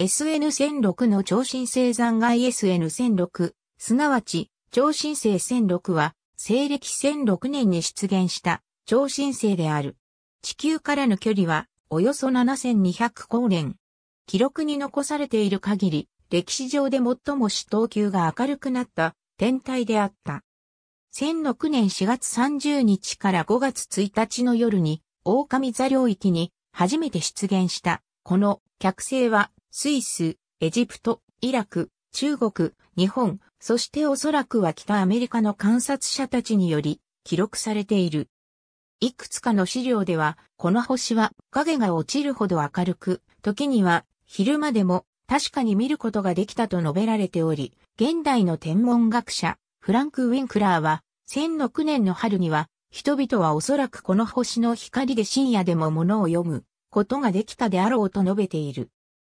SN1006 の超新星残骸 SN1006、すなわち超新星1006は西暦1006年に出現した超新星である。地球からの距離はおよそ7200光年。記録に残されている限り、歴史上で最も死等級が明るくなった天体であった。1006年4月30日から5月1日の夜に、狼座領域に初めて出現した、この客星はスイス、エジプト、イラク、中国、日本、そしておそらくは北アメリカの観察者たちにより記録されている。いくつかの資料では、この星は影が落ちるほど明るく、時には昼間でも確かに見ることができたと述べられており、現代の天文学者、フランク・ウィンクラーは、1006年の春には、人々はおそらくこの星の光で深夜でも物を読むことができたであろうと述べている。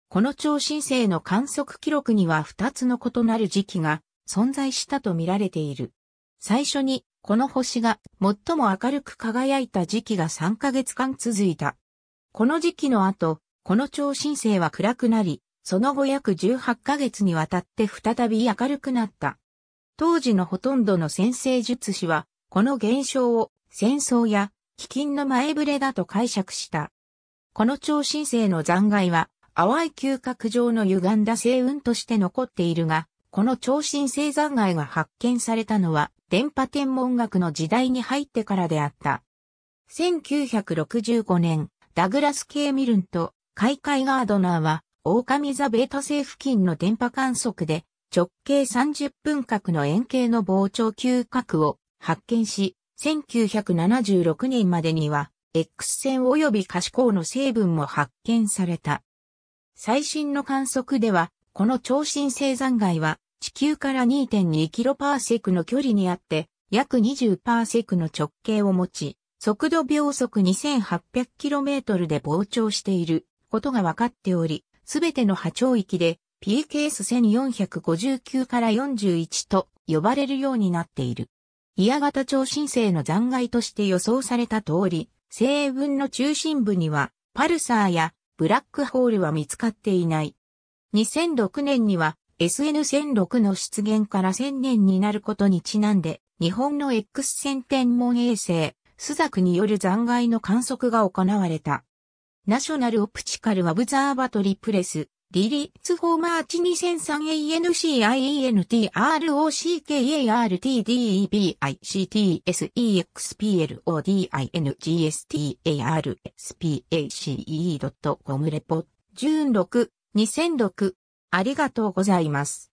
この超新星の観測記録には2つの異なる時期が存在したと見られている。最初に、この星が最も明るく輝いた時期が3ヶ月間続いた。この時期の後、この超新星は暗くなり、その後約18ヶ月にわたって再び明るくなった。当時のほとんどの先生術師は、この現象を戦争や飢饉の前触れだと解釈した。この超新星の残骸は淡い嗅覚上の歪んだ星雲として残っているが、この超新星残骸が発見されたのは、電波天文学の時代に入ってからであった。1965年、ダグラス・ケーミルンと海海ガードナーは、狼座ベータ星付近の電波観測で、直径30分角の円形の膨張嗅覚を発見し、1976年までには、X 線及び可視光の成分も発見された。最新の観測では、この超新星残骸は地球から2.2キロパーセクの距離にあって、約20パーセクの直径を持ち、速度秒速 2800km で膨張していることが分かっており、すべての波長域で PKS1459 から41と呼ばれるようになっている。イヤ型超新星の残骸として予想された通り、星雲の中心部にはパルサーやブラックホールは見つかっていない。2006年には SN1006 の出現から1000年になることにちなんで、日本の X 線天文衛星、スザクによる残骸の観測が行われた。ナショナルオプチカルアブザーバトリプレスリリーツフォーマーチ2 0 0 3 a n c i e n t r o c k a e r t d e b i c t s e x p l o d i n g s t a r s p a c e c o m レポ、16、2006、ありがとうございます。